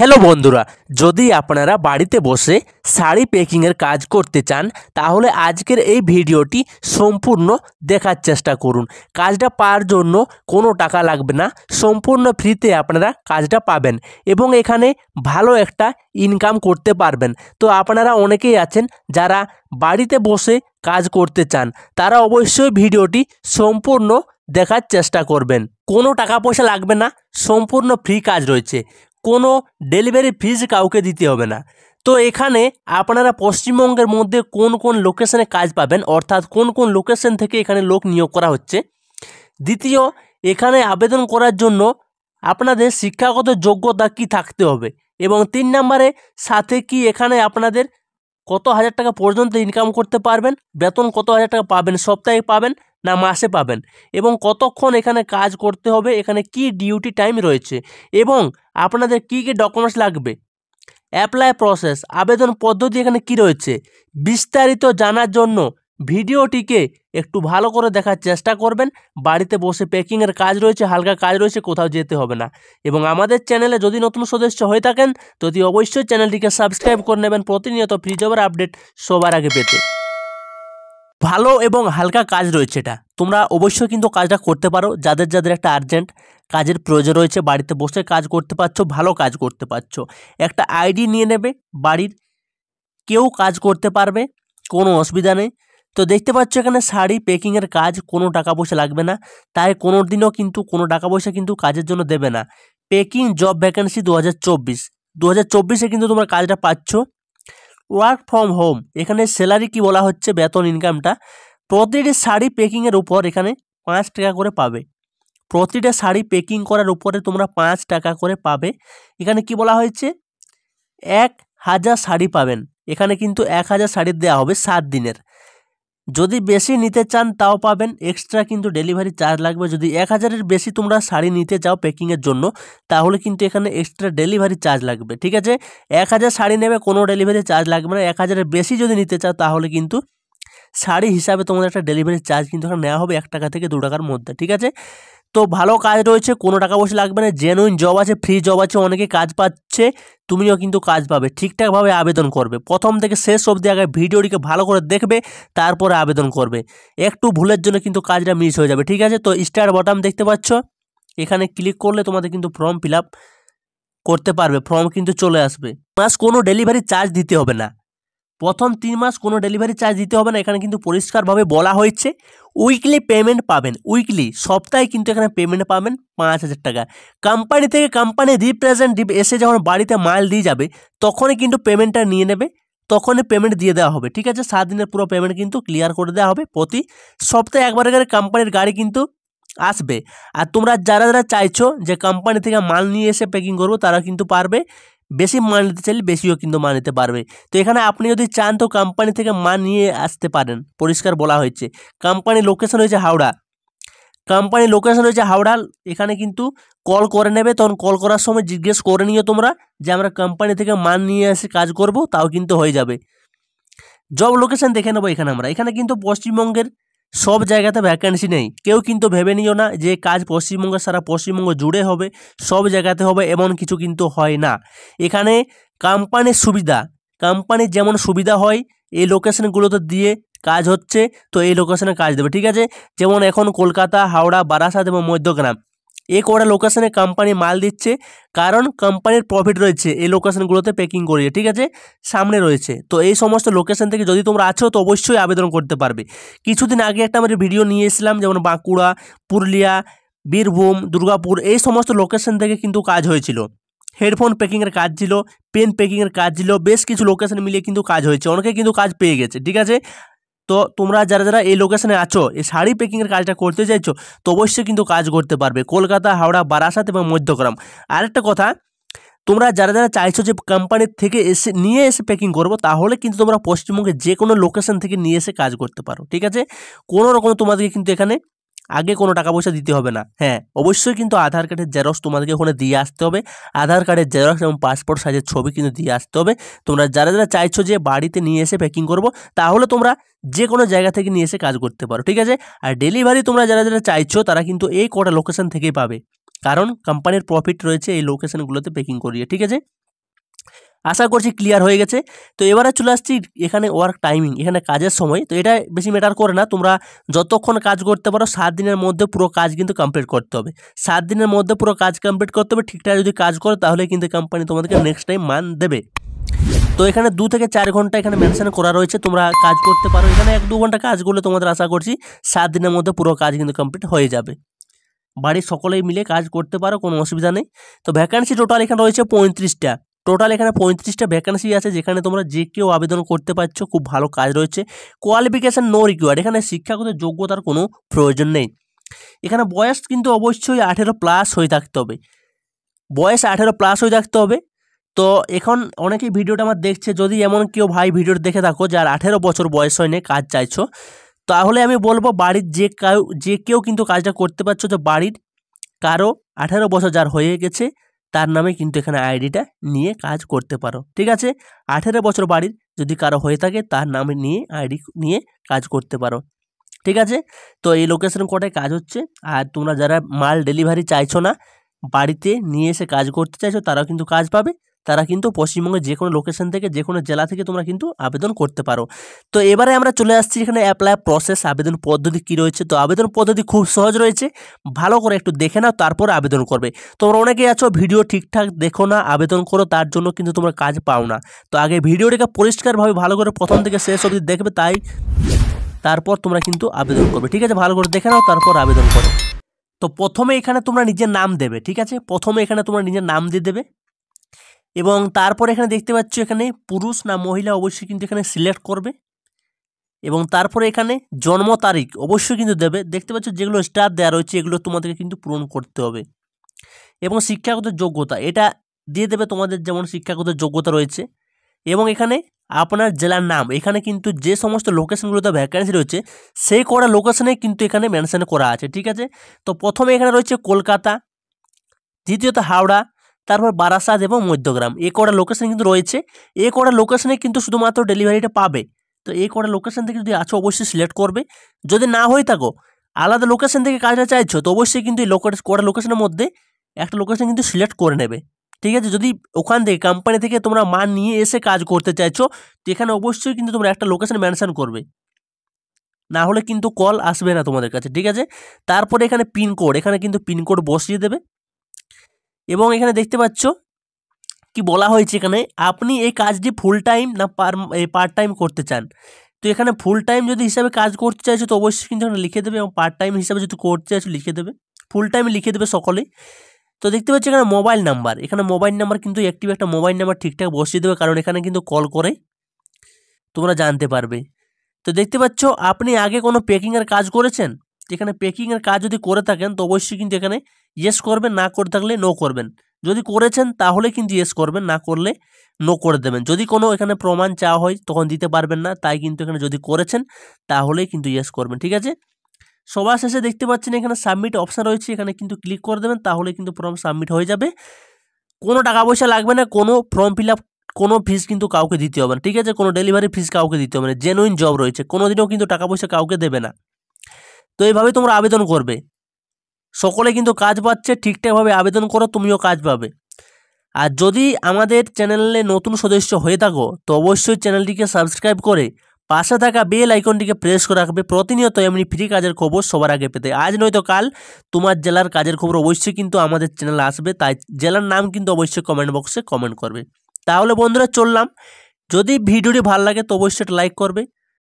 hello বন্ধুরা যদি আপনারা বাড়িতে বসে শাড়ি প্যাকিংয়ের কাজ করতে চান তাহলে আজকের এই ভিডিওটি সম্পূর্ণ দেখার চেষ্টা করুন কাজটা পাওয়ার জন্য কোনো টাকা লাগবে না সম্পূর্ণ ফ্রিতে আপনারা কাজটা পাবেন এবং এখানে ভালো একটা ইনকাম করতে পারবেন তো আপনারা অনেকেই আছেন যারা বাড়িতে বসে কাজ করতে চান তারা অবশ্যই ভিডিওটি সম্পূর্ণ দেখার চেষ্টা করবেন কোনো টাকা পয়সা লাগবে না সম্পূর্ণ ফ্রি কাজ রয়েছে কোনো ডেলিভারি ফিজ কাউকে দিতে হবে না তো এখানে আপনারা পশ্চিমবঙ্গের মধ্যে কোন কোন লোকেশনে কাজ পাবেন অর্থাৎ কোন কোন লোকেশন থেকে এখানে লোক নিয়োগ করা হচ্ছে দ্বিতীয় এখানে আবেদন করার জন্য আপনাদের শিক্ষাগত যোগ্যতা কি থাকতে হবে এবং তিন নম্বরে সাথে কি এখানে আপনাদের কত হাজার টাকা পর্যন্ত ইনকাম করতে পারবেন বেতন কত হাজার টাকা পাবেন সপ্তাহে পাবেন না মাসে পাবেন এবং কতক্ষণ এখানে কাজ করতে হবে এখানে কি ডিউটি টাইম রয়েছে এবং আপনাদের কি কি ডকুমেন্টস লাগবে অ্যাপ্লাই প্রসেস আবেদন পদ্ধতি এখানে কি রয়েছে বিস্তারিত জানার জন্য ভিডিওটিকে একটু ভালো করে দেখার চেষ্টা করবেন বাড়িতে বসে প্যাকিংয়ের কাজ রয়েছে হালকা কাজ রয়েছে কোথাও যেতে হবে না এবং আমাদের চ্যানেলে যদি নতুন সদস্য হয়ে থাকেন যদি অবশ্যই চ্যানেলটিকে সাবস্ক্রাইব করে নেবেন প্রতিনিয়ত ফ্রি জবের আপডেট সবার আগে পেতে ভালো এবং হালকা কাজ রয়েছে এটা তোমরা অবশ্যই কিন্তু কাজটা করতে পারো যাদের যাদের একটা আর্জেন্ট কাজের প্রয়োজন রয়েছে বাড়িতে বসে কাজ করতে পারছো ভালো কাজ করতে পারছো একটা আইডি নিয়ে নেবে বাড়ির কেউ কাজ করতে পারবে কোনো অসুবিধা নেই তো দেখতে পাচ্ছ এখানে শাড়ি প্যাকিংয়ের কাজ কোনো টাকা পয়সা লাগবে না তাই কোনো দিনও কিন্তু কোনো টাকা পয়সা কিন্তু কাজের জন্য দেবে না পেকিং জব ভ্যাকেন্সি দু হাজার চব্বিশ দু হাজার চব্বিশে কিন্তু তোমরা কাজটা পাচ্ছ ওয়ার্ক ফ্রম হোম এখানে স্যালারি কি বলা হচ্ছে বেতন ইনকামটা প্রতিটি শাড়ি প্যাকিংয়ের উপর এখানে পাঁচ টাকা করে পাবে প্রতিটা শাড়ি প্যাকিং করার উপরে তোমরা পাঁচ টাকা করে পাবে এখানে কি বলা হয়েছে এক হাজার শাড়ি পাবেন এখানে কিন্তু এক হাজার শাড়ি দেওয়া হবে সাত দিনের যদি বেশি নিতে চান তাও পাবেন এক্সট্রা কিন্তু ডেলিভারি চার্জ লাগবে যদি এক হাজারের বেশি তোমরা শাড়ি নিতে চাও প্যাকিংয়ের জন্য তাহলে কিন্তু এখানে এক্সট্রা ডেলিভারি চার্জ লাগবে ঠিক আছে এক হাজার শাড়ি নেবে কোনো ডেলিভারি চার্জ লাগবে না এক হাজারের বেশি যদি নিতে চাও তাহলে কিন্তু শাড়ি হিসাবে তোমাদের একটা ডেলিভারি চার্জ কিন্তু এখানে নেওয়া হবে এক টাকা থেকে দু টাকার মধ্যে ঠিক আছে তো ভালো কাজ রয়েছে কোনো টাকা পয়সা লাগবে না জেনুইন জব আছে ফ্রি জব আছে অনেকে কাজ পাচ্ছে তুমিও কিন্তু কাজ পাবে ঠিকঠাকভাবে আবেদন করবে প্রথম থেকে শেষ অবধি আগে ভিডিওটিকে ভালো করে দেখবে তারপরে আবেদন করবে একটু ভুলের জন্য কিন্তু কাজটা মিস হয়ে যাবে ঠিক আছে তো স্টার বটাম দেখতে পাচ্ছ এখানে ক্লিক করলে তোমাদের কিন্তু ফর্ম ফিল করতে পারবে ফর্ম কিন্তু চলে আসবে প্লাস কোনো ডেলিভারি চার্জ দিতে হবে না প্রথম তিন মাস কোনো ডেলিভারি চার্জ দিতে হবে না এখানে কিন্তু পরিষ্কারভাবে বলা হয়েছে উইকলি পেমেন্ট পাবেন উইকলি সপ্তাহে কিন্তু এখানে পেমেন্ট পাবেন পাঁচ হাজার টাকা কোম্পানি থেকে কোম্পানি রিপ্রেজেন্টেটিভ এসে যখন বাড়িতে মাল দিয়ে যাবে তখনই কিন্তু পেমেন্টটা নিয়ে নেবে তখনই পেমেন্ট দিয়ে দেওয়া হবে ঠিক আছে সাত দিনের পুরো পেমেন্ট কিন্তু ক্লিয়ার করে দেওয়া হবে প্রতি সপ্তাহে একবার করে কোম্পানির গাড়ি কিন্তু আসবে আর তোমরা যারা যারা চাইছো যে কোম্পানি থেকে মাল নিয়ে এসে প্যাকিং করবো তারা কিন্তু পারবে বেশি মান নিতে চাইলে বেশিও কিন্তু মান নিতে পারবে তো এখানে আপনি যদি চান তো কোম্পানি থেকে মান নিয়ে আসতে পারেন পরিষ্কার বলা হয়েছে কোম্পানি লোকেশন হয়েছে হাওড়া কোম্পানি লোকেশন হয়েছে হাওড়া এখানে কিন্তু কল করে নেবে তখন কল করার সময় জিজ্ঞেস করে নিও তোমরা যে আমরা কোম্পানি থেকে মান নিয়ে এসে কাজ করব তাও কিন্তু হয়ে যাবে জব লোকেশন দেখে নেবো এখানে আমরা এখানে কিন্তু পশ্চিমবঙ্গের সব জায়গাতে ভ্যাকেন্সি নেই কেউ কিন্তু ভেবে নিও না যে কাজ পশ্চিমবঙ্গের সারা পশ্চিমবঙ্গ জুড়ে হবে সব জায়গাতে হবে এমন কিছু কিন্তু হয় না এখানে কোম্পানির সুবিধা কোম্পানির যেমন সুবিধা হয় এই লোকেশনগুলোতে দিয়ে কাজ হচ্ছে তো এই লোকেশনে কাজ দেবে ঠিক আছে যেমন এখন কলকাতা হাওড়া বারাসাত এবং মধ্যগ্রাম এ কটা লোকেশানে কোম্পানি মাল দিচ্ছে কারণ কোম্পানির প্রফিট রয়েছে এই লোকেশানগুলোতে প্যাকিং করিয়ে ঠিক আছে সামনে রয়েছে তো এই সমস্ত লোকেশান থেকে যদি তোমরা আছো তো অবশ্যই আবেদন করতে পারবে কিছুদিন আগে একটা আমাদের ভিডিও নিয়ে এসেছিলাম যেমন বাঁকুড়া পুরুলিয়া বীরভূম দুর্গাপুর এই সমস্ত লোকেশান থেকে কিন্তু কাজ হয়েছিল হেডফোন প্যাকিংয়ের কাজ ছিল পেন প্যাকিংয়ের কাজ ছিল বেশ কিছু লোকেশান মিলিয়ে কিন্তু কাজ হয়েছে অনেকে কিন্তু কাজ পেয়ে গেছে ঠিক আছে তো তোমরা যারা যারা এই লোকেশনে আছো এই শাড়ি প্যাকিংয়ের কাজটা করতে চাইছো তো অবশ্যই কিন্তু কাজ করতে পারবে কলকাতা হাওড়া বারাসাত এবং মধ্যগ্রাম আরেকটা কথা তোমরা যারা যারা চাইছো যে কোম্পানির থেকে এসে নিয়ে এসে প্যাকিং করবো তাহলে কিন্তু তোমরা পশ্চিমবঙ্গে যে কোনো লোকেশন থেকে নিয়ে এসে কাজ করতে পারো ঠিক আছে কোনো রকম তোমাদেরকে কিন্তু এখানে আগে কোনো টাকা পয়সা দিতে হবে না হ্যাঁ অবশ্যই কিন্তু আধার কার্ডের জেরক্স তোমাদেরকে ওখানে দিয়ে আসতে হবে আধার কার্ডের জেরক্স এবং পাসপোর্ট সাইজের ছবি কিন্তু দিয়ে আসতে হবে তোমরা যারা যারা চাইছো যে বাড়িতে নিয়ে এসে প্যাকিং করব তাহলে তোমরা যে কোনো জায়গা থেকে নিয়ে এসে কাজ করতে পারো ঠিক আছে আর ডেলিভারি তোমরা যারা যারা চাইছো তারা কিন্তু এই কটা লোকেশান থেকেই পাবে কারণ কোম্পানির প্রফিট রয়েছে এই লোকেশানগুলোতে প্যাকিং করিয়ে ঠিক আছে আশা করছি ক্লিয়ার হয়ে গেছে তো এবারে চলে আসছি এখানে ওয়ার্ক টাইমিং এখানে কাজের সময় তো এটা বেশি ম্যাটার করে না তোমরা যতক্ষণ কাজ করতে পারো সাত দিনের মধ্যে পুরো কাজ কিন্তু কমপ্লিট করতে হবে সাত দিনের মধ্যে পুরো কাজ কমপ্লিট করতে হবে ঠিকঠাক যদি কাজ করো তাহলে কিন্তু কোম্পানি তোমাদেরকে নেক্সট টাইম মান দেবে তো এখানে দু থেকে চার ঘন্টা এখানে মেনশন করা রয়েছে তোমরা কাজ করতে পারো এখানে এক দু ঘন্টা কাজ করলে তোমাদের আশা করছি সাত দিনের মধ্যে পুরো কাজ কিন্তু কমপ্লিট হয়ে যাবে বাড়ির সকলেই মিলে কাজ করতে পারো কোনো অসুবিধা নেই তো ভ্যাকান্সি টোটাল এখানে রয়েছে পঁয়ত্রিশটা টোটাল এখানে পঁয়ত্রিশটা ভ্যাকান্সি আছে যেখানে তোমরা যে কেউ আবেদন করতে পারছো খুব ভালো কাজ রয়েছে কোয়ালিফিকেশান নো রিকোয়ার্ড এখানে শিক্ষাগত যোগ্যতার কোনো প্রয়োজন নেই এখানে বয়স কিন্তু অবশ্যই আঠেরো প্লাস হয়ে থাকতে হবে বয়স আঠেরো প্লাস হয়ে থাকতে হবে তো এখন অনেকেই ভিডিওটা আমার দেখছে যদি এমন কেউ ভাই ভিডিওটা দেখে থাকো যার আঠেরো বছর বয়স হয়নি কাজ চাইছো তাহলে আমি বলবো বাড়ির যে কেউ যে কেউ কিন্তু কাজটা করতে পারছো যে বাড়ির কারো আঠেরো বছর যার হয়ে গেছে তার নামে কিন্তু এখানে আইডিটা নিয়ে কাজ করতে পারো ঠিক আছে আঠেরো বছর বাড়ির যদি কারো হয়ে থাকে তার নামে নিয়ে আইডি নিয়ে কাজ করতে পারো ঠিক আছে তো এই লোকেশন কোটায় কাজ হচ্ছে আর তোমরা যারা মাল ডেলিভারি চাইছো না বাড়িতে নিয়ে এসে কাজ করতে চাইছো তারাও কিন্তু কাজ পাবে তারা কিন্তু পশ্চিমবঙ্গের যে কোনো লোকেশন থেকে যে কোনো জেলা থেকে তোমরা কিন্তু আবেদন করতে পারো তো এবারে আমরা চলে আসছি এখানে অ্যাপ্লাই প্রসেস আবেদন পদ্ধতি কী রয়েছে তো আবেদন পদ্ধতি খুব সহজ রয়েছে ভালো করে একটু দেখে নাও তারপর আবেদন করবে তোমরা অনেকেই আছো ভিডিও ঠিকঠাক দেখো না আবেদন করো তার জন্য কিন্তু তোমরা কাজ পাও না তো আগে ভিডিওটাকে পরিষ্কারভাবে ভালো করে প্রথম থেকে শেষ অবধি দেখবে তাই তারপর তোমরা কিন্তু আবেদন করবে ঠিক আছে ভালো করে দেখে নাও তারপর আবেদন করো তো প্রথমে এখানে তোমরা নিজের নাম দেবে ঠিক আছে প্রথমে এখানে তোমরা নিজের নাম দিয়ে দেবে এবং তারপর এখানে দেখতে পাচ্ছ এখানে পুরুষ না মহিলা অবশ্যই কিন্তু এখানে সিলেক্ট করবে এবং তারপরে এখানে জন্ম তারিখ অবশ্যই কিন্তু দেবে দেখতে পাচ্ছ যেগুলো স্টার দেওয়া রয়েছে এগুলো তোমাদেরকে কিন্তু পূরণ করতে হবে এবং শিক্ষাগত যোগ্যতা এটা দিয়ে দেবে তোমাদের যেমন শিক্ষাগত যোগ্যতা রয়েছে এবং এখানে আপনার জেলার নাম এখানে কিন্তু যে সমস্ত লোকেশনগুলোতে ভ্যাকেন্সি রয়েছে সেই করা লোকেশনে কিন্তু এখানে মেনশান করা আছে ঠিক আছে তো প্রথমে এখানে রয়েছে কলকাতা দ্বিতীয়ত হাওড়া তারপর বারাসাত এবং মধ্যগ্রাম এ কটা লোকেশান কিন্তু রয়েছে এ কটা লোকেশানে কিন্তু শুধুমাত্র ডেলিভারিটা পাবে তো এই কটা লোকেশান থেকে যদি আছো অবশ্যই সিলেক্ট করবে যদি না হয়ে থাকো আলাদা লোকেশান থেকে কাজটা চাইছো তো অবশ্যই কিন্তু এই লোকেশ কটা লোকেশনের মধ্যে একটা লোকেশান কিন্তু সিলেক্ট করে নেবে ঠিক আছে যদি ওখান থেকে কোম্পানি থেকে তোমরা মান নিয়ে এসে কাজ করতে চাইছো তো এখানে অবশ্যই কিন্তু তোমরা একটা লোকেশান মেনশান করবে না হলে কিন্তু কল আসবে না তোমাদের কাছে ঠিক আছে তারপরে এখানে পিনকোড এখানে কিন্তু পিনকোড বসিয়ে দেবে এবং এখানে দেখতে পাচ্ছ কি বলা হয়েছে এখানে আপনি এই কাজটি ফুল টাইম না পার্ট টাইম করতে চান তো এখানে ফুল টাইম যদি হিসাবে কাজ করতে চাইছো তো অবশ্যই কিন্তু এখানে লিখে দেবে এবং পার্ট টাইম হিসাবে যদি করতে চাইছো লিখে দেবে ফুল টাইম লিখে দেবে সকলেই তো দেখতে পাচ্ছি এখানে মোবাইল নাম্বার এখানে মোবাইল নাম্বার কিন্তু অ্যাক্টিভ একটা মোবাইল নাম্বার ঠিকঠাক বসিয়ে দেবে কারণ এখানে কিন্তু কল করে তোমরা জানতে পারবে তো দেখতে পাচ্ছ আপনি আগে কোনো প্যাকিংয়ের কাজ করেছেন এখানে প্যাকিংয়ের কাজ যদি করে থাকেন তো অবশ্যই কিন্তু এখানে ইয়েস করবেন না করে থাকলে নো করবেন যদি করেছেন তাহলে কিন্তু ইয়েস করবেন না করলে নো করে দেবেন যদি কোনো এখানে প্রমাণ চাওয়া হয় তখন দিতে পারবেন না তাই কিন্তু এখানে যদি করেছেন তাহলেই কিন্তু ইয়েস করবেন ঠিক আছে সবার শেষে দেখতে পাচ্ছেন এখানে সাবমিট অপশান রয়েছে এখানে কিন্তু ক্লিক করে দেবেন তাহলে কিন্তু ফর্ম সাবমিট হয়ে যাবে কোনো টাকা পয়সা লাগবে না কোনো ফর্ম ফিল আপ কোনো ফিস কিন্তু কাউকে দিতে হবে না ঠিক আছে কোনো ডেলিভারি ফিস কাউকে দিতে হবে না জেনুইন জব রয়েছে কোনো দিনও কিন্তু টাকা পয়সা কাউকে দেবে না তো এইভাবে তোমরা আবেদন করবে সকলে কিন্তু কাজ পাচ্ছে ঠিকঠাকভাবে আবেদন করো তুমিও কাজ পাবে আর যদি আমাদের চ্যানেলে নতুন সদস্য হয়ে থাকো তো অবশ্যই চ্যানেলটিকে সাবস্ক্রাইব করে পাশে থাকা বেল আইকনটিকে প্রেস করে রাখবে প্রতিনিয়ত এমনি ফ্রি কাজের খবর সবার আগে পেতে আজ নয়তো কাল তোমার জেলার কাজের খবর অবশ্যই কিন্তু আমাদের চ্যানেলে আসবে তাই জেলার নাম কিন্তু অবশ্যই কমেন্ট বক্সে কমেন্ট করবে তাহলে বন্ধুরা চললাম যদি ভিডিওটি ভালো লাগে তো অবশ্যই লাইক করবে